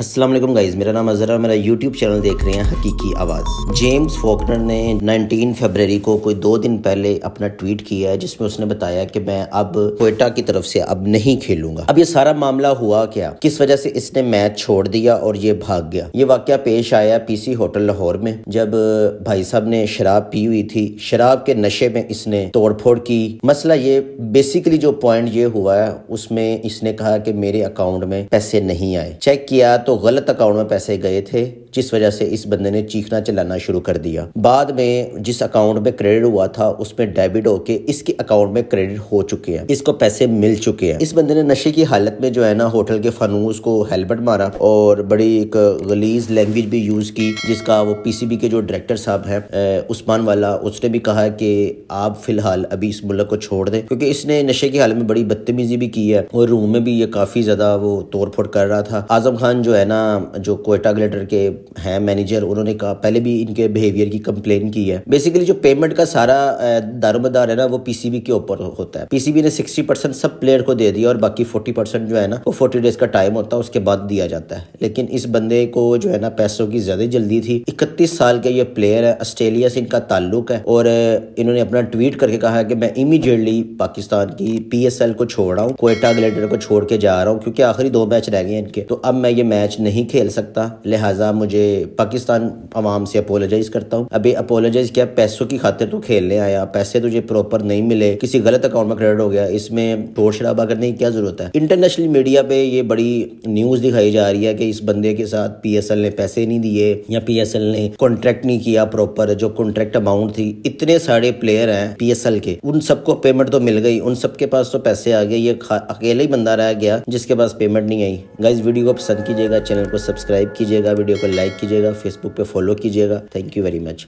Aslam guys मेरा नाम अजहर मेरा यूट्यूब चैनल देख रहे हैं हकीकी आवाज़ जेम्स फोकनर ने 19 फरवरी को कोई दो दिन पहले अपना ट्वीट किया है जिसमें उसने बताया कि मैं अब कोयटा की तरफ से अब नहीं खेलूंगा अब ये सारा मामला हुआ क्या किस वजह से इसने मैच छोड़ दिया और ये भाग गया ये वाक्य पेश आया पीसी होटल लाहौर में जब भाई साहब ने शराब पी हुई थी शराब के नशे में इसने तोड़फोड़ की मसला ये बेसिकली जो पॉइंट ये हुआ है उसमें इसने कहा कि मेरे अकाउंट में पैसे नहीं आए चेक किया तो गलत अकाउंट में पैसे गए थे जिस वजह से इस बंदे ने चीखना चलाना शुरू कर दिया बाद में जिस अकाउंट में क्रेडिट हुआ था उसमें डेबिट होके इसके अकाउंट में क्रेडिट हो चुके हैं इसको पैसे मिल चुके हैं इस बंदे ने नशे की हालत में जो है ना होटल के फनूस को हेलमेट मारा और बड़ी एक गलीज लैंग्वेज भी यूज की जिसका वो पीसीबी के जो डायरेक्टर साहब है उस्मान वाला उसने भी कहा कि आप फिलहाल अभी इस मुल्क को छोड़ दें क्योंकि इसने नशे की हालत में बड़ी बदतमीजी भी की है और रूम में भी ये काफी ज्यादा वो तोड़ कर रहा था आजम खान जो है ना जो कोयटा ग्लेटर के हैं मैनेजर उन्होंने कहा पहले भी इनके बिहेवियर की कंप्लेन की है बेसिकली जो पेमेंट का सारा दारोमदार है ना वो पीसीबी के ऊपर होता है पीसीबी ने सिक्सटी परसेंट सब प्लेयर को दे दिया और बाकी फोर्टी परसेंट जो है ना वो फोर्टी डेज का टाइम होता है उसके बाद दिया जाता है लेकिन इस बंदे को जो है ना पैसों की ज्यादा जल्दी थी इकतीस साल का ये प्लेयर है ऑस्ट्रेलिया से इनका ताल्लुक है और इन्होंने अपना ट्वीट करके कहा है कि मैं इमीडिएटली पाकिस्तान की पी को छोड़ रहा हूँ कोयटा ग्लेटर को छोड़ के जा रहा हूँ क्योंकि आखिरी दो मैच रह गए इनके तो अब मैं ये मैच मैच नहीं खेल सकता लिहाजा मुझे पाकिस्तान आवाम से अपोलोजाइज़ करता हूँ अभी अपोलोजाइज़ किया पैसों की खातिर तू खेलने आया पैसे तुझे प्रॉपर नहीं मिले किसी गलत अकाउंट में क्रेडिट हो गया इसमें शोर शराबा करने की क्या ज़रूरत है इंटरनेशनल मीडिया पे ये बड़ी न्यूज़ दिखाई जा रही है कि इस बंदे के साथ पी ने पैसे नहीं दिए या पी ने कॉन्ट्रैक्ट नहीं किया प्रॉपर जो कॉन्ट्रैक्ट अमाउंट थी इतने सारे प्लेयर हैं पी के उन सबको पेमेंट तो मिल गई उन सबके पास तो पैसे आ गए ये अकेले ही बंदा रह गया जिसके पास पेमेंट नहीं आई गाइज वीडियो को पसंद कीजिएगा चैनल को सब्सक्राइब कीजिएगा वीडियो को लाइक कीजिएगा फेसबुक पे फॉलो कीजिएगा थैंक यू वेरी मच